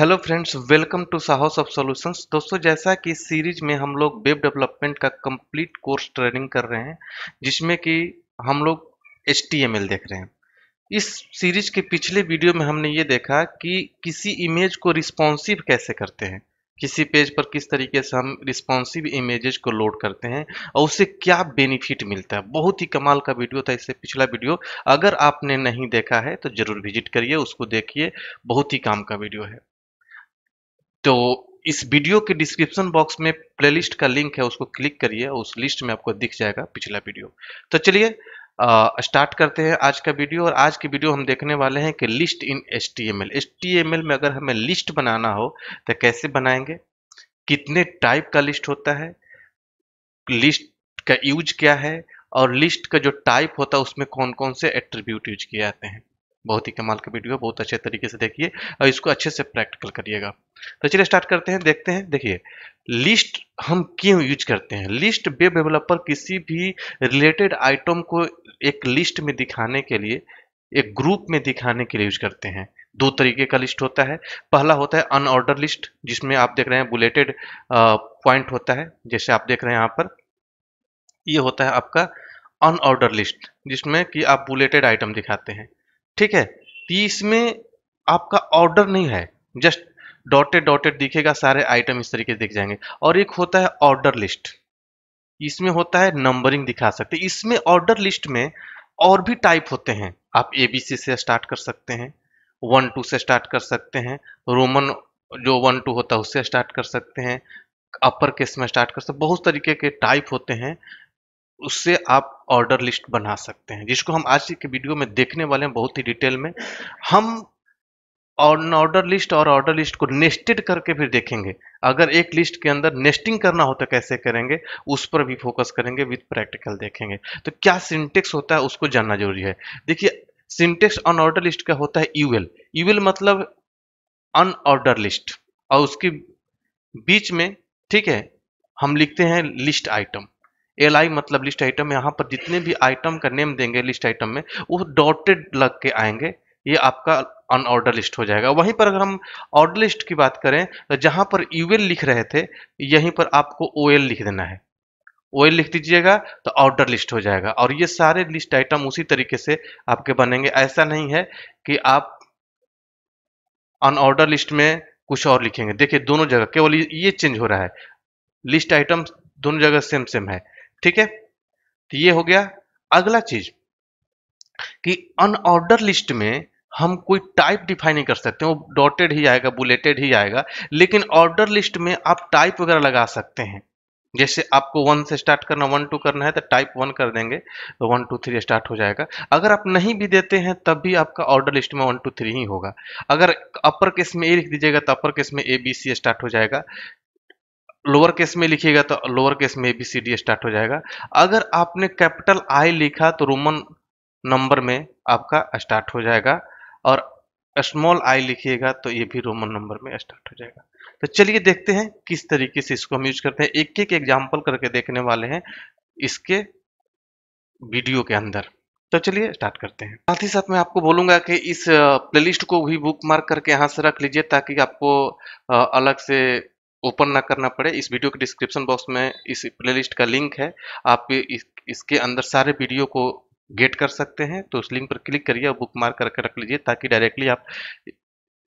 hello friends welcome to Sahas of solutions दोस्तों जैसा कि सीरीज में हम लोग वेब डेवलपमेंट का कंप्लीट कोर्स ट्रेनिंग कर रहे हैं जिसमें कि हम लोग एच देख रहे हैं इस सीरीज के पिछले वीडियो में हमने ये देखा कि किसी इमेज को रिस्पॉन्सिव कैसे करते हैं किसी पेज पर किस तरीके से हम रिस्पॉन्सिव इमेजेस को लोड करते हैं और उससे क्या बेनिफिट मिलता है बहुत ही कमाल का वीडियो था इससे पिछला वीडियो अगर आपने नहीं देखा है तो ज़रूर विजिट करिए उसको देखिए बहुत ही काम का वीडियो है तो इस वीडियो के डिस्क्रिप्शन बॉक्स में प्लेलिस्ट का लिंक है उसको क्लिक करिए उस लिस्ट में आपको दिख जाएगा पिछला वीडियो तो चलिए स्टार्ट करते हैं आज का वीडियो और आज की वीडियो हम देखने वाले हैं कि list in S T M L S T M L में अगर हमें लिस्ट बनाना हो तो कैसे बनाएंगे कितने टाइप का लिस्ट होता है लिस्ट का यूज क्या है और लिस्ट का जो टाइप होता है उसमें कौन कौन से एट्रीब्यूट यूज किए जाते हैं बहुत ही कमाल का वीडियो बहुत अच्छे तरीके से देखिए और इसको अच्छे से प्रैक्टिकल करिएगा तो चलिए स्टार्ट करते हैं देखते हैं देखिए लिस्ट हम क्यों यूज करते हैं लिस्ट वेब डेवलपर किसी भी रिलेटेड आइटम को एक लिस्ट में दिखाने के लिए एक ग्रुप में दिखाने के लिए यूज करते हैं दो तरीके का लिस्ट होता है पहला होता है अनऑर्डर लिस्ट जिसमें आप देख रहे हैं बुलेटेड पॉइंट होता है जैसे आप देख रहे हैं यहाँ पर ये यह होता है आपका अनऑर्डर लिस्ट जिसमें कि आप बुलेटेड आइटम दिखाते हैं ठीक है तीस इसमें आपका ऑर्डर नहीं है जस्ट डॉटेड डॉटेड दिखेगा सारे आइटम इस तरीके से दिख जाएंगे और एक होता है ऑर्डर लिस्ट इसमें होता है नंबरिंग दिखा सकते हैं इसमें ऑर्डर लिस्ट में और भी टाइप होते हैं आप ए बी सी से स्टार्ट कर सकते हैं वन टू से स्टार्ट कर सकते हैं रोमन जो वन टू होता है उससे स्टार्ट कर सकते हैं अपर केस में स्टार्ट कर सकते बहुत तरीके के टाइप होते हैं उससे आप ऑर्डर लिस्ट बना सकते हैं जिसको हम आज के वीडियो में देखने वाले हैं बहुत ही डिटेल में हम ऑर्डर लिस्ट और ऑर्डर लिस्ट को नेस्टेड करके फिर देखेंगे अगर एक लिस्ट के अंदर नेस्टिंग करना हो तो कैसे करेंगे उस पर भी फोकस करेंगे विद प्रैक्टिकल देखेंगे तो क्या सिंटेक्स होता है उसको जानना जरूरी है देखिए सिंटेक्स अनऑर्डर लिस्ट का होता है यूएल यूएल मतलब अनऑर्डर लिस्ट और उसके बीच में ठीक है हम लिखते हैं लिस्ट आइटम एल आई मतलब लिस्ट आइटम यहाँ पर जितने भी आइटम का नेम देंगे लिस्ट आइटम में वो डॉटेड लग के आएंगे ये आपका अनऑर्डर लिस्ट हो जाएगा वहीं पर अगर हम ऑर्डर लिस्ट की बात करें तो जहाँ पर यूएल लिख रहे थे यहीं पर आपको ओ लिख देना है ओ लिख दीजिएगा तो ऑर्डर लिस्ट हो जाएगा और ये सारे लिस्ट आइटम उसी तरीके से आपके बनेंगे ऐसा नहीं है कि आप अनऑर्डर लिस्ट में कुछ और लिखेंगे देखिए दोनों जगह केवल ये चेंज हो रहा है लिस्ट आइटम दोनों जगह सेम सेम है ठीक है तो ये हो गया अगला चीज कि अनऑर्डर लिस्ट में हम कोई टाइप डिफाइन नहीं कर सकते वो डॉटेड ही आएगा बुलेटेड ही आएगा लेकिन ऑर्डर लिस्ट में आप टाइप वगैरह लगा सकते हैं जैसे आपको वन से स्टार्ट करना वन टू करना है तो टाइप वन कर देंगे तो वन टू थ्री स्टार्ट हो जाएगा अगर आप नहीं भी देते हैं तब भी आपका ऑर्डर लिस्ट में वन टू थ्री ही होगा अगर अपर केस में ए लिख दीजिएगा तो अपर केस में ए बी सी स्टार्ट हो जाएगा लोअर केस में लिखिएगा तो लोअर केस में A B C D start हो जाएगा अगर आपने कैपिटल आई लिखा तो रोमन नंबर में आपका स्टार्ट हो जाएगा और स्मॉल आई लिखिएगा तो ये भी रोमन नंबर में स्टार्ट हो जाएगा तो चलिए देखते हैं किस तरीके से इसको हम यूज करते हैं एक एक एग्जाम्पल करके देखने वाले हैं इसके वीडियो के अंदर तो चलिए स्टार्ट करते हैं साथ ही साथ मैं आपको बोलूंगा कि इस प्लेलिस्ट को भी बुक मार्क करके यहाँ से रख लीजिए ताकि आपको अलग से ओपन ना करना पड़े इस वीडियो के डिस्क्रिप्शन बॉक्स में इस प्लेलिस्ट का लिंक है आप इस, इसके अंदर सारे वीडियो को गेट कर सकते हैं तो उस लिंक पर क्लिक करिए और बुक मार्क करके रख लीजिए ताकि डायरेक्टली आप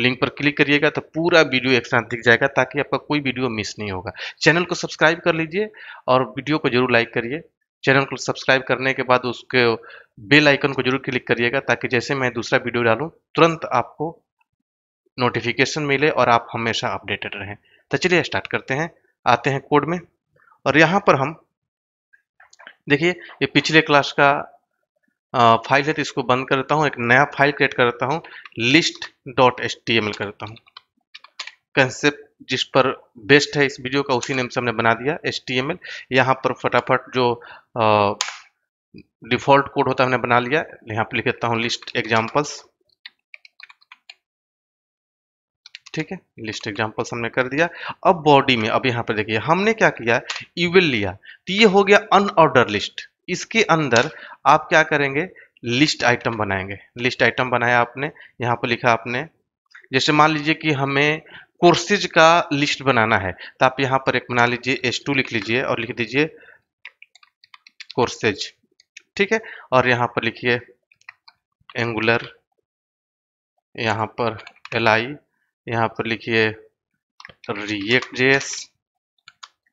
लिंक पर क्लिक करिएगा तो पूरा वीडियो एक साथ दिख जाएगा ताकि आपका कोई वीडियो मिस नहीं होगा चैनल को सब्सक्राइब कर लीजिए और वीडियो को जरूर लाइक करिए चैनल को सब्सक्राइब करने के बाद उसके बेल आइकन को जरूर क्लिक करिएगा ताकि जैसे मैं दूसरा वीडियो डालूँ तुरंत आपको नोटिफिकेशन मिले और आप हमेशा अपडेटेड रहें तो चलिए स्टार्ट करते हैं आते हैं कोड में और यहाँ पर हम देखिए ये पिछले क्लास का फाइल है तो इसको बंद करता हूँ एक नया फाइल क्रिएट करता हूँ list dot H T M L करता हूँ कंसेप्ट जिस पर बेस्ट है इस वीडियो का उसी नेम से हमने बना दिया एच टी एम एल यहाँ पर फटाफट जो डिफ़ॉल्ट कोड होता है हमने बना लिया यहाँ पर लिख देता हूँ लिस्ट एग्जाम्पल्स ठीक है लिस्ट एग्जांपल्स हमने कर दिया अब बॉडी में अब यहाँ पर देखिए हमने क्या किया इविल लिया तो ये हो गया अनऑर्डर लिस्ट इसके अंदर आप क्या करेंगे लिस्ट आइटम बनाएंगे लिस्ट आइटम बनाया आपने यहाँ पर लिखा आपने जैसे मान लीजिए कि हमें कोर्सेज का लिस्ट बनाना है तो आप यहाँ पर एक बना लीजिए एस टू लिख लीजिए और लिख दीजिए कोर्सेज ठीक है और यहाँ पर लिखिए एंगुलर यहाँ पर एल आई यहाँ पर लिखिए रिएक्ट जेएस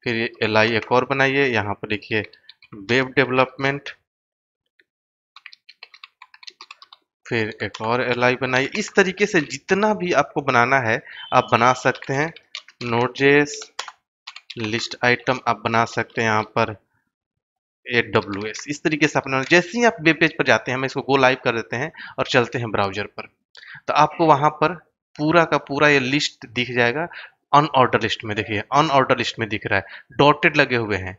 फिर एल आई एक और बनाइए यहाँ पर लिखिए वेब डेवलपमेंट फिर एक और एल आई बनाइए इस तरीके से जितना भी आपको बनाना है आप बना सकते हैं नोट जेस लिस्ट आइटम आप बना सकते हैं यहाँ पर ए डब्ल्यू एस इस तरीके से अपना जैसे ही आप वेब पेज पर जाते हैं हम इसको गो लाइव कर देते हैं और चलते हैं ब्राउजर पर तो आपको वहाँ पर पूरा का पूरा ये लिस्ट दिख जाएगा अनऑर्डर लिस्ट में देखिए अनऑर्डर लिस्ट में दिख रहा है डॉटेड लगे हुए हैं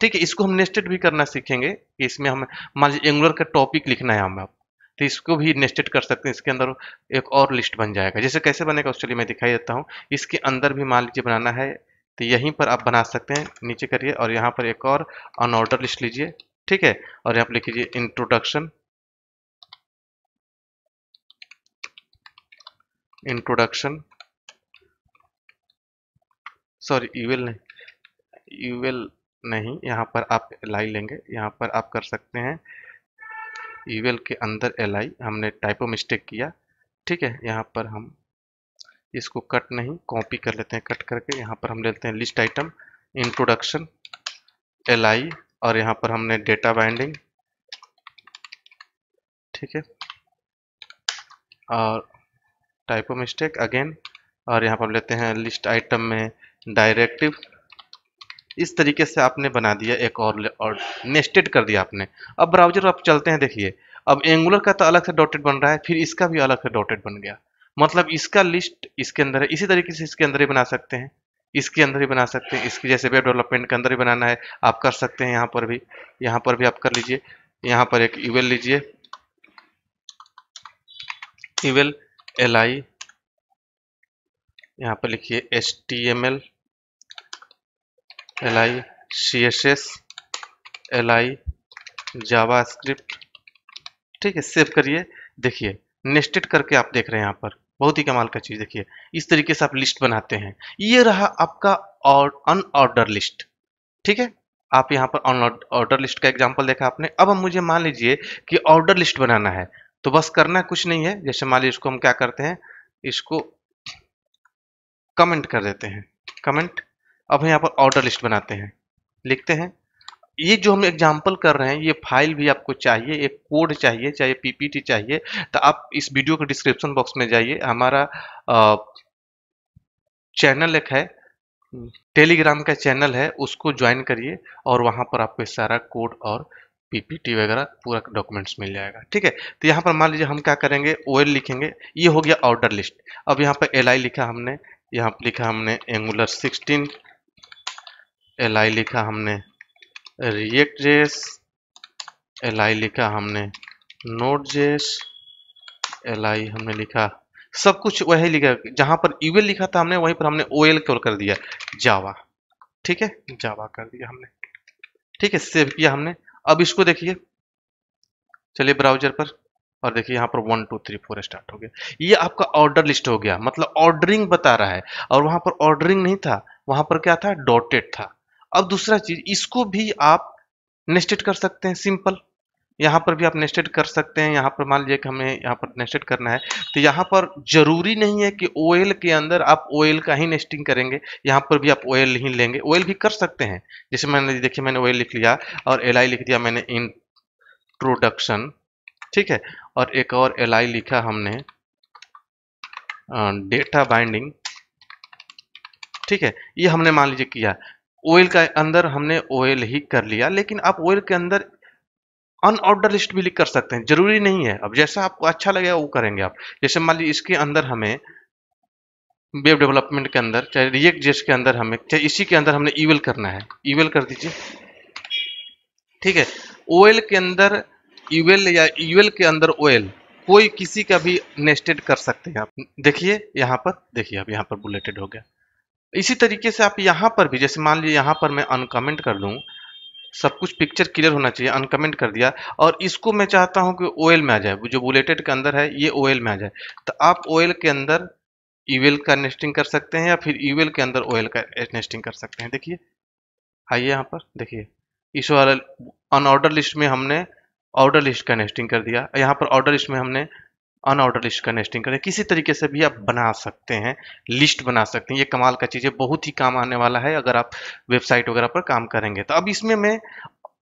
ठीक है इसको हम नेस्टेड भी करना सीखेंगे कि इसमें हमें मान लीजिए एंगुलर का टॉपिक लिखना है हमें तो इसको भी नेस्टेड कर सकते हैं इसके अंदर एक और लिस्ट बन जाएगा जैसे कैसे बनेगा उस चलिए मैं दिखाई देता हूँ इसके अंदर भी मान लीजिए बनाना है तो यहीं पर आप बना सकते हैं नीचे करिए और यहाँ पर एक और अनऑर्डर लिस्ट लीजिए ठीक है और यहाँ पर लिख लीजिए इंट्रोडक्शन इंट्रोडक्शन सॉरी यूएल नहीं यूएल नहीं यहाँ पर आप एल आई लेंगे यहाँ पर आप कर सकते हैं यूएल के अंदर एल आई हमने टाइपो मिस्टेक किया ठीक है यहाँ पर हम इसको कट नहीं कॉपी कर लेते हैं कट करके यहाँ पर हम लेते हैं list item introduction L I और यहाँ पर हमने डेटा बाइंडिंग ठीक है और टाइपो मिस्टेक अगेन और यहाँ पर लेते हैं लिस्ट आइटम में डायरेक्टिव इस तरीके से आपने बना दिया एक और और नेस्टेड कर दिया आपने अब ब्राउजर आप चलते हैं देखिए अब एंगुलर का तो अलग से डॉटेड बन रहा है फिर इसका भी अलग से डॉटेड बन गया मतलब इसका लिस्ट इसके अंदर है इसी तरीके से इसके अंदर ही बना सकते हैं इसके अंदर ही बना सकते हैं इसके जैसे वेब डेवलपमेंट के अंदर ही बनाना है आप कर सकते हैं यहाँ पर भी यहाँ पर भी आप कर लीजिए यहाँ पर एक ईवेल लीजिए ईवेल एल आई यहाँ पर लिखिए H T M L L I C S S L I JavaScript ठीक है सेव करिए देखिए नेस्टेड करके आप देख रहे हैं यहाँ पर बहुत ही कमाल का चीज़ देखिए इस तरीके से आप लिस्ट बनाते हैं ये रहा आपका और अनऑर्डर लिस्ट ठीक है आप यहाँ पर ऑर्डर लिस्ट का एग्जाम्पल देखा आपने अब हम मुझे मान लीजिए कि ऑर्डर लिस्ट बनाना है तो बस करना कुछ नहीं है जैसे मान लीजिए इसको हम क्या करते हैं इसको कमेंट कर देते हैं कमेंट अब हम यहाँ पर ऑर्डर लिस्ट बनाते हैं लिखते हैं ये जो हम एग्जाम्पल कर रहे हैं ये फाइल भी आपको चाहिए एक कोड चाहिए चाहे पीपीटी चाहिए तो आप इस वीडियो के डिस्क्रिप्शन बॉक्स में जाइए हमारा चैनल एक है टेलीग्राम का चैनल है उसको ज्वाइन करिए और वहाँ पर आपको सारा कोड और पीपीटी वगैरह पूरा डॉक्यूमेंट्स मिल जाएगा ठीक है तो यहाँ पर मान लीजिए हम क्या करेंगे ओएल लिखेंगे ये हो गया ऑर्डर लिस्ट अब यहाँ पर एल लिखा हमने यहाँ पर लिखा हमने एंगुलर 16 एल लिखा हमने रिएक्ट जेस एल लिखा हमने नोट जेस एल हमने लिखा सब कुछ वही लिखा जहाँ पर यूएल लिखा था हमने वहीं पर हमने ओ एल कर दिया जावा ठीक है जावा कर दिया हमने ठीक है सेव किया हमने अब इसको देखिए चलिए ब्राउजर पर और देखिए यहाँ पर one two three four start हो गया ये आपका ऑर्डर लिस्ट हो गया मतलब ऑर्डरिंग बता रहा है और वहां पर ऑर्डरिंग नहीं था वहां पर क्या था डॉटेड था अब दूसरा चीज इसको भी आप नेस्टेड कर सकते हैं सिंपल यहाँ पर भी आप नेस्टेड कर सकते हैं यहाँ पर मान लीजिए कि हमें यहाँ पर नेस्टेड करना है तो यहाँ पर जरूरी नहीं है कि ओएल के अंदर आप ओएल का ही नेस्टिंग करेंगे यहाँ पर भी आप ओएल ही लेंगे ओएल भी कर सकते हैं जैसे मैंने देखिए मैंने ओएल लिख लिया और एल लिख दिया मैंने इंट्रोडक्शन ठीक है और एक और एल लिखा हमने डेटा बाइंडिंग ठीक है ये हमने मान लीजिए किया ओएल का अंदर हमने ओएल ही कर लिया लेकिन आप ओएल के अंदर अनऑर्डर लिस्ट भी लिख कर सकते हैं जरूरी नहीं है अब जैसा आपको अच्छा लगे वो करेंगे आप जैसे मान लीजिए इसके अंदर हमें वेब डेवलपमेंट के अंदर चाहे रिएक्ट जेस के अंदर हमें चाहे इसी के अंदर हमने ईवेल करना है ईवेल कर दीजिए ठीक है ओएल के अंदर ईवेल या ईवेल के अंदर ओएल कोई किसी का भी नेस्टेड कर सकते हैं आप देखिए यहाँ पर देखिए अब यहाँ पर बुलेटेड हो गया इसी तरीके से आप यहाँ पर भी जैसे मान लीजिए यहाँ पर मैं अनकमेंट कर लूँ सब कुछ पिक्चर क्लियर होना चाहिए अनकमेंट कर दिया और इसको मैं चाहता हूं कि ओएल में आ जाए जो बुलेटेड के अंदर है ये ओएल में आ जाए तो आप ओएल के अंदर ईवेल e का नेस्टिंग कर सकते हैं या फिर ईवेल e के अंदर ओएल का नेस्टिंग कर सकते हैं देखिए आइए यहाँ पर देखिए इस वाला अनऑर्डर लिस्ट में हमने ऑर्डर लिस्ट का नेस्टिंग कर दिया यहाँ पर ऑर्डर लिस्ट में हमने अनऑर्डर लिस्ट का नेस्टिंग करें किसी तरीके से भी आप बना सकते हैं लिस्ट बना सकते हैं ये कमाल का चीज़ है बहुत ही काम आने वाला है अगर आप वेबसाइट वगैरह पर काम करेंगे तो अब इसमें मैं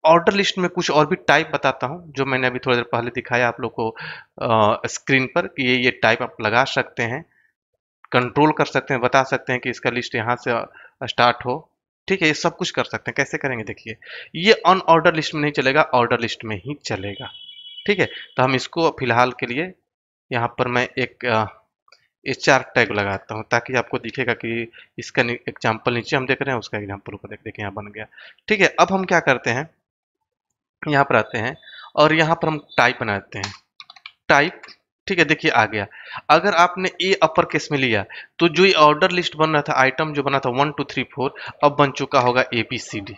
ऑर्डर लिस्ट में कुछ और भी टाइप बताता हूँ जो मैंने अभी थोड़ी देर पहले दिखाया आप लोग को आ, स्क्रीन पर कि ये ये टाइप आप लगा सकते हैं कंट्रोल कर सकते हैं बता सकते हैं कि इसका लिस्ट यहाँ से स्टार्ट हो ठीक है ये सब कुछ कर सकते हैं कैसे करेंगे देखिए ये अन ऑर्डर लिस्ट में नहीं चलेगा ऑर्डर लिस्ट में ही चलेगा ठीक है तो हम इसको फिलहाल के लिए यहाँ पर मैं एक एच आर टैग लगाता हूँ ताकि आपको दिखेगा कि इसका एग्जाम्पल नीचे हम देख रहे हैं उसका एग्जाम्पल ऊपर देख देखिए यहाँ बन गया ठीक है अब हम क्या करते हैं यहाँ पर आते हैं और यहाँ पर हम टाइप बनाते हैं टाइप ठीक है देखिए आ गया अगर आपने ए अपर केस में लिया तो जो ये ऑर्डर लिस्ट बन रहा था आइटम जो बना था वन टू थ्री फोर अब बन चुका होगा ए बी सी डी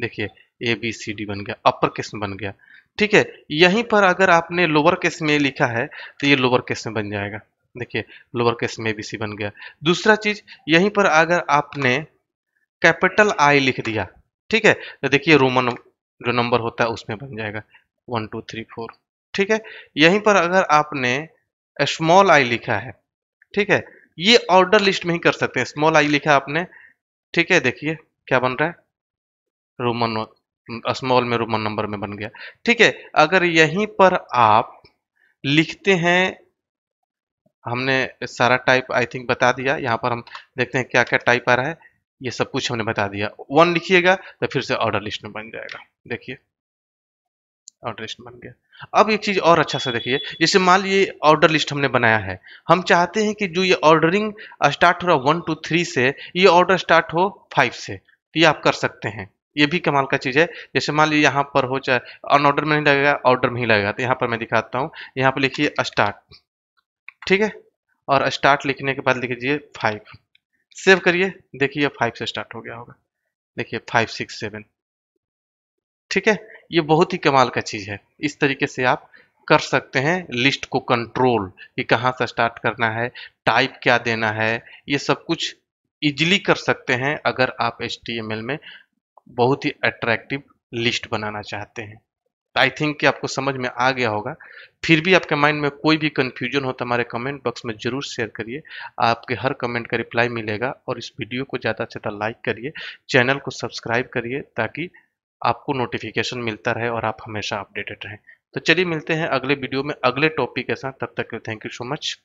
देखिए ए बी सी डी बन गया अपर केस में बन गया ठीक है यहीं पर अगर आपने लोअर केस में लिखा है तो ये लोअर केस में बन जाएगा देखिए लोअर केस में बी बन गया दूसरा चीज यहीं पर अगर आपने कैपिटल आई लिख दिया ठीक है तो देखिए रोमन जो नंबर होता है उसमें बन जाएगा वन टू थ्री फोर ठीक है यहीं पर अगर आपने स्मॉल आई लिखा है ठीक है ये ऑर्डर लिस्ट में ही कर सकते हैं स्मॉल आई लिखा आपने ठीक है देखिए क्या बन रहा है रोमन स्मॉल में रोमन नंबर में बन गया ठीक है अगर यहीं पर आप लिखते हैं हमने सारा टाइप आई थिंक बता दिया यहाँ पर हम देखते हैं क्या क्या टाइप आ रहा है ये सब कुछ हमने बता दिया वन लिखिएगा तो फिर से ऑर्डर लिस्ट में बन जाएगा देखिए ऑर्डर लिस्ट बन गया अब एक चीज़ और अच्छा से देखिए जैसे मान ली ऑर्डर लिस्ट हमने बनाया है हम चाहते हैं कि जो ये ऑर्डरिंग स्टार्ट हो रहा है वन टू थ्री से ये ऑर्डर स्टार्ट हो फाइव से तो ये आप कर सकते हैं ये भी कमाल का चीज़ है जैसे मान लीजिए यहाँ पर हो चाहे अन ऑर्डर में नहीं लगेगा ऑर्डर में ही लगेगा तो यहाँ पर मैं दिखाता हूँ यहाँ पर लिखिए स्टार्ट ठीक है और स्टार्ट लिखने के बाद लिख लीजिए फाइव सेव करिए देखिए फाइव से स्टार्ट हो गया होगा देखिए फाइव सिक्स सेवन ठीक है ये बहुत ही कमाल का चीज़ है इस तरीके से आप कर सकते हैं लिस्ट को कंट्रोल कि कहाँ से स्टार्ट करना है टाइप क्या देना है ये सब कुछ इजीली कर सकते हैं अगर आप एच में बहुत ही अट्रैक्टिव लिस्ट बनाना चाहते हैं तो आई थिंक कि आपको समझ में आ गया होगा फिर भी आपके माइंड में कोई भी कन्फ्यूजन हो तो हमारे कमेंट बॉक्स में ज़रूर शेयर करिए आपके हर कमेंट का रिप्लाई मिलेगा और इस वीडियो को ज़्यादा से ज़्यादा लाइक करिए चैनल को सब्सक्राइब करिए ताकि आपको नोटिफिकेशन मिलता रहे और आप हमेशा अपडेटेड रहें तो चलिए मिलते हैं अगले वीडियो में अगले टॉपिक के साथ तब तक थैंक यू सो मच